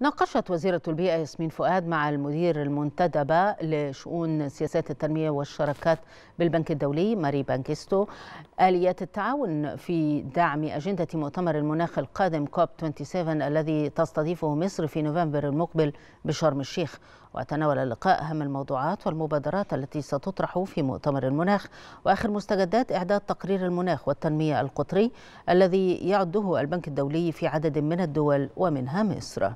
ناقشت وزيرة البيئة ياسمين فؤاد مع المدير المنتدبة لشؤون سياسات التنمية والشراكات بالبنك الدولي ماري بانكيستو آليات التعاون في دعم أجندة مؤتمر المناخ القادم كوب 27 الذي تستضيفه مصر في نوفمبر المقبل بشرم الشيخ وتناول اللقاء أهم الموضوعات والمبادرات التي ستطرح في مؤتمر المناخ وآخر مستجدات إعداد تقرير المناخ والتنمية القطري الذي يعده البنك الدولي في عدد من الدول ومنها مصر